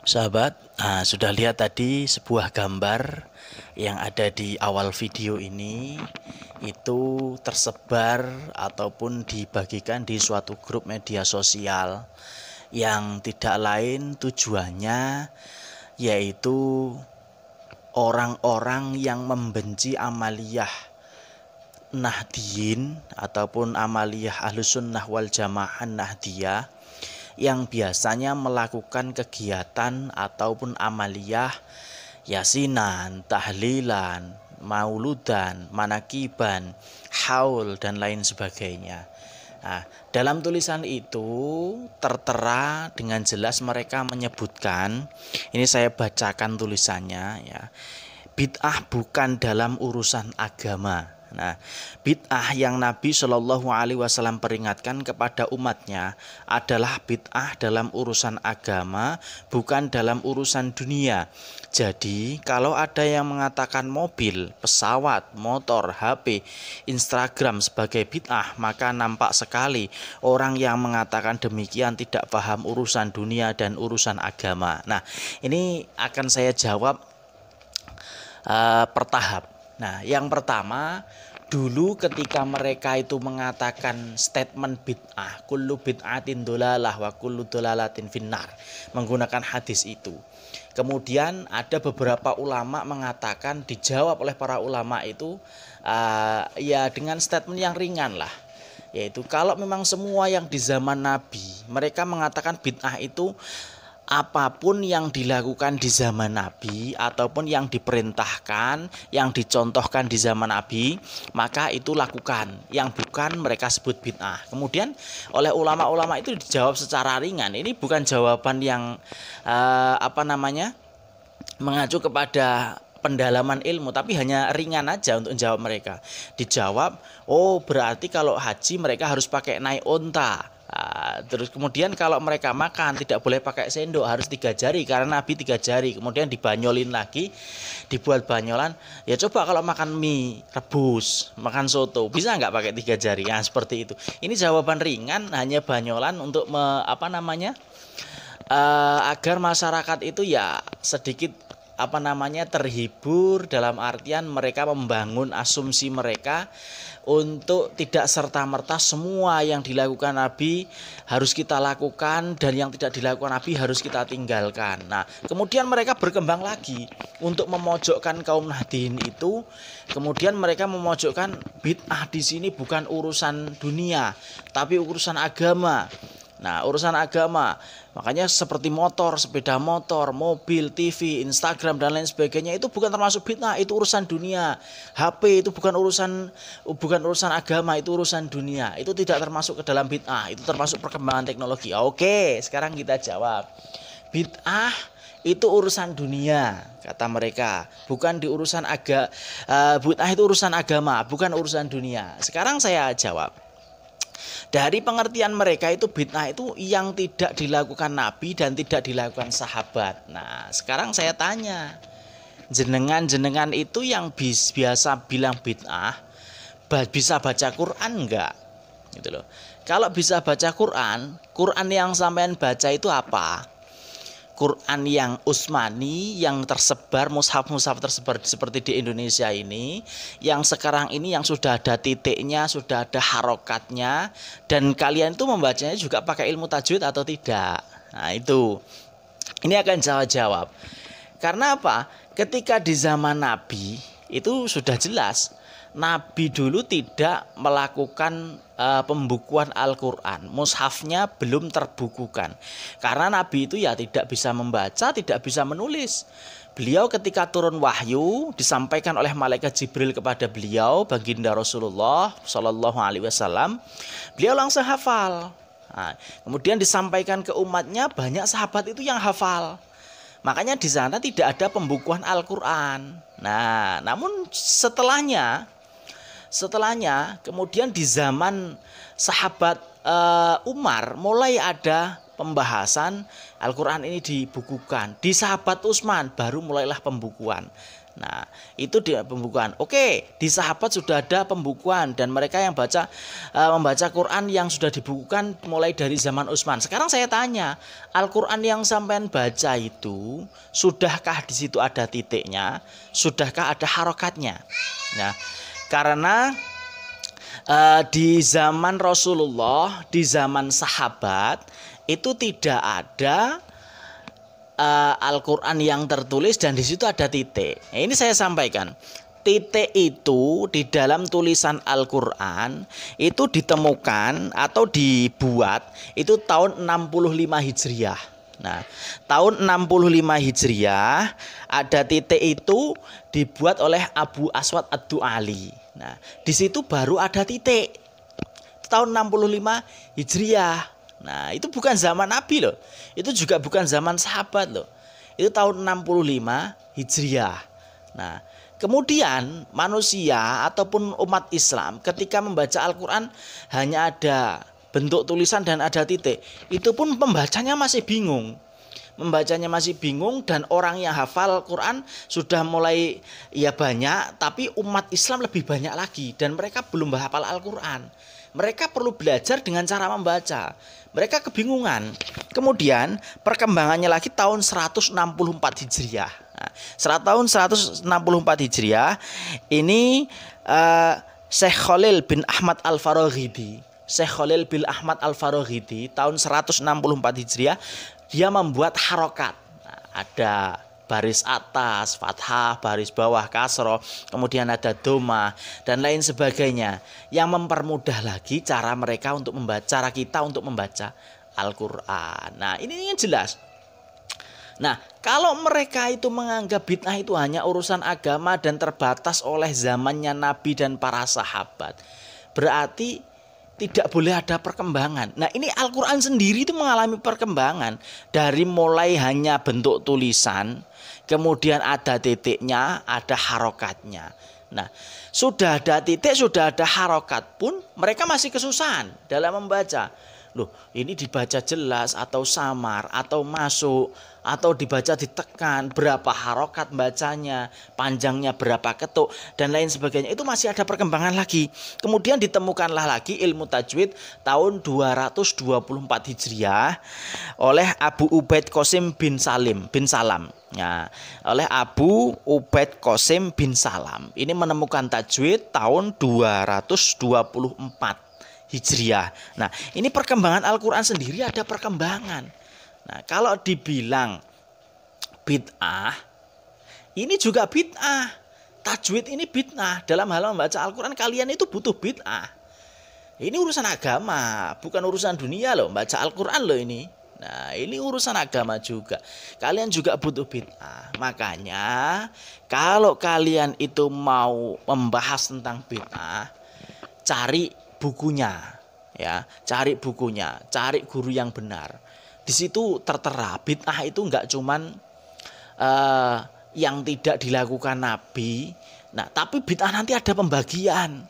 Sahabat, nah, sudah lihat tadi sebuah gambar yang ada di awal video ini itu tersebar ataupun dibagikan di suatu grup media sosial yang tidak lain tujuannya yaitu orang-orang yang membenci amaliyah Nahdiyin ataupun amaliyah ahlusunnah wal jamaah Nahdiyah yang biasanya melakukan kegiatan ataupun amaliyah yasinan, tahlilan, mauludan, manakiban, haul dan lain sebagainya. Nah, dalam tulisan itu tertera dengan jelas mereka menyebutkan, ini saya bacakan tulisannya ya. Bid'ah bukan dalam urusan agama. Nah, bid'ah yang Nabi Shallallahu Alaihi Wasallam peringatkan kepada umatnya adalah bid'ah dalam urusan agama, bukan dalam urusan dunia. Jadi, kalau ada yang mengatakan mobil, pesawat, motor, HP, Instagram sebagai bid'ah, maka nampak sekali orang yang mengatakan demikian tidak paham urusan dunia dan urusan agama. Nah, ini akan saya jawab uh, pertahap. Nah, yang pertama, dulu ketika mereka itu mengatakan statement bid'ah, kullu bid'atin dolalah wa kullu dolalatin finnar, menggunakan hadis itu. Kemudian ada beberapa ulama mengatakan dijawab oleh para ulama itu uh, ya dengan statement yang ringan lah yaitu kalau memang semua yang di zaman Nabi mereka mengatakan bid'ah itu apapun yang dilakukan di zaman Nabi ataupun yang diperintahkan, yang dicontohkan di zaman Nabi, maka itu lakukan. Yang bukan mereka sebut bid'ah. Kemudian oleh ulama-ulama itu dijawab secara ringan. Ini bukan jawaban yang eh, apa namanya? mengacu kepada pendalaman ilmu tapi hanya ringan aja untuk menjawab mereka dijawab oh berarti kalau haji mereka harus pakai naik onta Ah, terus kemudian kalau mereka makan tidak boleh pakai sendok harus tiga jari karena Nabi tiga jari kemudian dibanyolin lagi dibuat banyolan ya coba kalau makan mie rebus makan soto bisa nggak pakai tiga jari ya seperti itu ini jawaban ringan hanya banyolan untuk me, apa namanya uh, agar masyarakat itu ya sedikit apa namanya terhibur dalam artian mereka membangun asumsi mereka untuk tidak serta-merta semua yang dilakukan Nabi harus kita lakukan dan yang tidak dilakukan Nabi harus kita tinggalkan. Nah, kemudian mereka berkembang lagi untuk memojokkan kaum Nahdin itu, kemudian mereka memojokkan bid'ah di sini bukan urusan dunia, tapi urusan agama Nah, urusan agama, makanya seperti motor, sepeda motor, mobil, TV, Instagram dan lain sebagainya itu bukan termasuk fitnah, itu urusan dunia. HP itu bukan urusan bukan urusan agama, itu urusan dunia. Itu tidak termasuk ke dalam fitnah, itu termasuk perkembangan teknologi. Oke, sekarang kita jawab. Bid'ah itu urusan dunia kata mereka bukan di urusan agama uh, eh, bid'ah itu urusan agama bukan urusan dunia sekarang saya jawab dari pengertian mereka itu bid'ah itu yang tidak dilakukan Nabi dan tidak dilakukan sahabat. Nah, sekarang saya tanya, jenengan-jenengan itu yang biasa bilang bid'ah bisa baca Quran enggak? Gitu loh. Kalau bisa baca Quran, Quran yang sampean baca itu apa? Quran yang Usmani yang tersebar mushaf-mushaf tersebar seperti di Indonesia ini yang sekarang ini yang sudah ada titiknya sudah ada harokatnya dan kalian itu membacanya juga pakai ilmu tajwid atau tidak nah itu ini akan jawab jawab karena apa ketika di zaman Nabi itu sudah jelas Nabi dulu tidak melakukan uh, pembukuan Al-Qur'an. Mushafnya belum terbukukan. Karena Nabi itu ya tidak bisa membaca, tidak bisa menulis. Beliau ketika turun wahyu disampaikan oleh malaikat Jibril kepada beliau baginda Rasulullah Shallallahu alaihi wasallam. Beliau langsung hafal. Nah, kemudian disampaikan ke umatnya banyak sahabat itu yang hafal. Makanya di sana tidak ada pembukuan Al-Qur'an. Nah, namun setelahnya Setelahnya kemudian di zaman sahabat e, Umar mulai ada pembahasan Al-Qur'an ini dibukukan. Di sahabat Utsman baru mulailah pembukuan. Nah, itu di pembukuan. Oke, di sahabat sudah ada pembukuan dan mereka yang baca e, membaca Quran yang sudah dibukukan mulai dari zaman Utsman. Sekarang saya tanya, Al-Qur'an yang sampean baca itu sudahkah di situ ada titiknya? Sudahkah ada harokatnya? Nah, karena uh, di zaman Rasulullah, di zaman sahabat itu tidak ada uh, Al-Qur'an yang tertulis dan di situ ada titik. Nah, ini saya sampaikan. Titik itu di dalam tulisan Al-Qur'an itu ditemukan atau dibuat itu tahun 65 Hijriah. Nah, tahun 65 Hijriah ada titik itu dibuat oleh Abu Aswad ad Ali. Nah, di situ baru ada titik. Tahun 65 Hijriah. Nah, itu bukan zaman Nabi loh. Itu juga bukan zaman sahabat loh. Itu tahun 65 Hijriah. Nah, kemudian manusia ataupun umat Islam ketika membaca Al-Qur'an hanya ada bentuk tulisan dan ada titik. Itu pun pembacanya masih bingung. Membacanya masih bingung dan orang yang hafal Quran sudah mulai ya banyak, tapi umat Islam lebih banyak lagi dan mereka belum hafal Al-Quran. Mereka perlu belajar dengan cara membaca. Mereka kebingungan. Kemudian perkembangannya lagi tahun 164 Hijriah. Nah, tahun 164 Hijriah ini uh, eh, Syekh Khalil bin Ahmad Al-Faraghidi Syekh Khalil bin Ahmad Al-Farohidi tahun 164 Hijriah dia membuat harokat. Nah, ada baris atas, fathah, baris bawah, kasroh, kemudian ada doma, dan lain sebagainya. Yang mempermudah lagi cara mereka untuk membaca, cara kita untuk membaca Al-Quran. Nah ini, yang jelas. Nah, kalau mereka itu menganggap bid'ah itu hanya urusan agama dan terbatas oleh zamannya Nabi dan para sahabat, berarti tidak boleh ada perkembangan. Nah, ini Al-Qur'an sendiri itu mengalami perkembangan dari mulai hanya bentuk tulisan, kemudian ada titiknya, ada harokatnya. Nah, sudah ada titik, sudah ada harokat pun mereka masih kesusahan dalam membaca loh ini dibaca jelas atau samar atau masuk atau dibaca ditekan berapa harokat bacanya panjangnya berapa ketuk dan lain sebagainya itu masih ada perkembangan lagi kemudian ditemukanlah lagi ilmu tajwid tahun 224 Hijriah oleh Abu Ubaid Qasim bin Salim bin Salam ya, oleh Abu Ubaid Qasim bin Salam ini menemukan tajwid tahun 224 Hijriah. Nah, ini perkembangan Al-Qur'an sendiri ada perkembangan. Nah, kalau dibilang bid'ah, ini juga bid'ah. Tajwid ini bid'ah. Dalam hal membaca Al-Qur'an kalian itu butuh bid'ah. Ini urusan agama, bukan urusan dunia loh, baca Al-Qur'an loh ini. Nah, ini urusan agama juga. Kalian juga butuh bid'ah. Makanya, kalau kalian itu mau membahas tentang bid'ah, cari bukunya ya cari bukunya cari guru yang benar di situ tertera bid'ah itu nggak cuman uh, yang tidak dilakukan Nabi nah tapi bid'ah nanti ada pembagian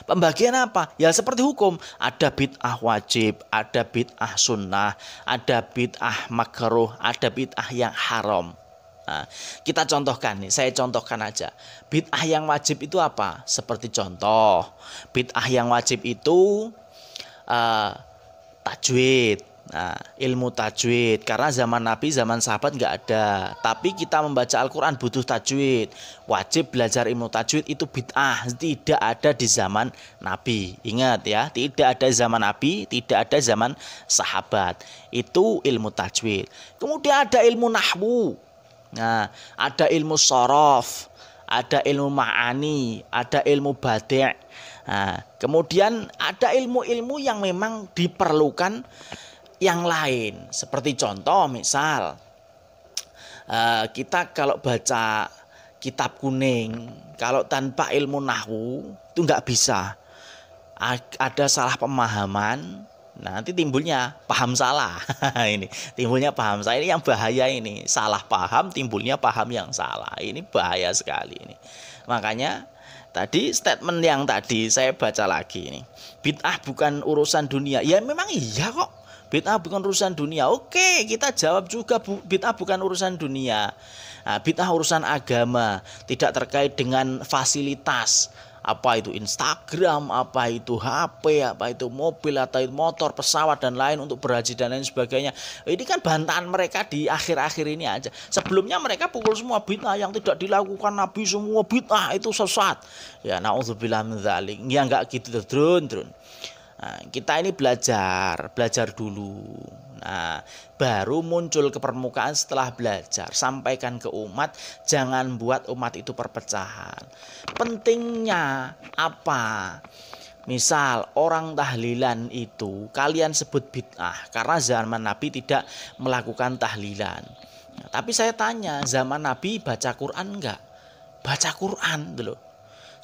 Pembagian apa? Ya seperti hukum, ada bid'ah wajib, ada bid'ah sunnah, ada bid'ah makruh, ada bid'ah yang haram. Nah, kita contohkan nih, saya contohkan aja. Bid'ah yang wajib itu apa? Seperti contoh, bid'ah yang wajib itu uh, tajwid. Nah, ilmu tajwid karena zaman Nabi, zaman sahabat nggak ada. Tapi kita membaca Al-Qur'an butuh tajwid. Wajib belajar ilmu tajwid itu bid'ah, tidak ada di zaman Nabi. Ingat ya, tidak ada zaman Nabi, tidak ada zaman sahabat. Itu ilmu tajwid. Kemudian ada ilmu nahwu. Nah, ada ilmu sorof, ada ilmu ma'ani, ada ilmu batik. Nah, kemudian ada ilmu-ilmu yang memang diperlukan yang lain. Seperti contoh misal, eh, kita kalau baca kitab kuning, kalau tanpa ilmu nahu itu nggak bisa. Ada salah pemahaman, Nah, nanti timbulnya paham salah. ini timbulnya paham salah ini yang bahaya ini. Salah paham timbulnya paham yang salah. Ini bahaya sekali ini. Makanya tadi statement yang tadi saya baca lagi ini. Bid'ah bukan urusan dunia. Ya memang iya kok. Bid'ah bukan urusan dunia. Oke, kita jawab juga bu, bid'ah bukan urusan dunia. Nah, bid'ah urusan agama, tidak terkait dengan fasilitas apa itu Instagram, apa itu HP, apa itu mobil atau itu motor, pesawat dan lain untuk berhaji dan lain sebagainya. Ini kan bantahan mereka di akhir-akhir ini aja. Sebelumnya mereka pukul semua bid'ah yang tidak dilakukan Nabi semua bid'ah itu sesat. Ya naudzubillah min dzalik. Ya enggak gitu, terus Drun. Nah, kita ini belajar, belajar dulu. Nah, baru muncul ke permukaan setelah belajar. Sampaikan ke umat, jangan buat umat itu perpecahan. Pentingnya apa? Misal orang tahlilan itu kalian sebut bid'ah karena zaman Nabi tidak melakukan tahlilan. Nah, tapi saya tanya, zaman Nabi baca Quran enggak? Baca Quran, dulu.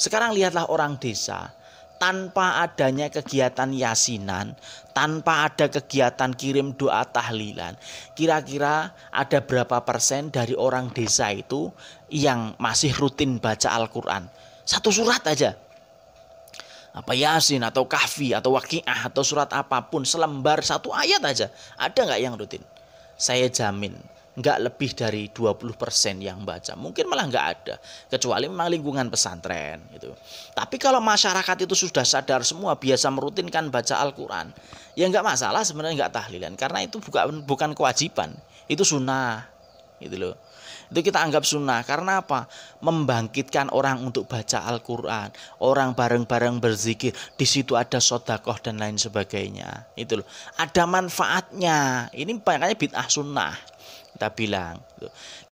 Sekarang lihatlah orang desa, tanpa adanya kegiatan yasinan, tanpa ada kegiatan kirim doa tahlilan, kira-kira ada berapa persen dari orang desa itu yang masih rutin baca Al-Quran? Satu surat aja. Apa Yasin atau Kahfi atau wakiah atau surat apapun selembar satu ayat aja. Ada nggak yang rutin? Saya jamin nggak lebih dari 20% yang baca. Mungkin malah nggak ada, kecuali memang lingkungan pesantren gitu. Tapi kalau masyarakat itu sudah sadar semua biasa merutinkan baca Al-Qur'an, ya nggak masalah sebenarnya nggak tahlilan karena itu bukan bukan kewajiban, itu sunnah gitu loh itu kita anggap sunnah karena apa membangkitkan orang untuk baca Al-Quran orang bareng-bareng berzikir di situ ada sodakoh dan lain sebagainya itu loh ada manfaatnya ini banyaknya bid'ah sunnah dapilang.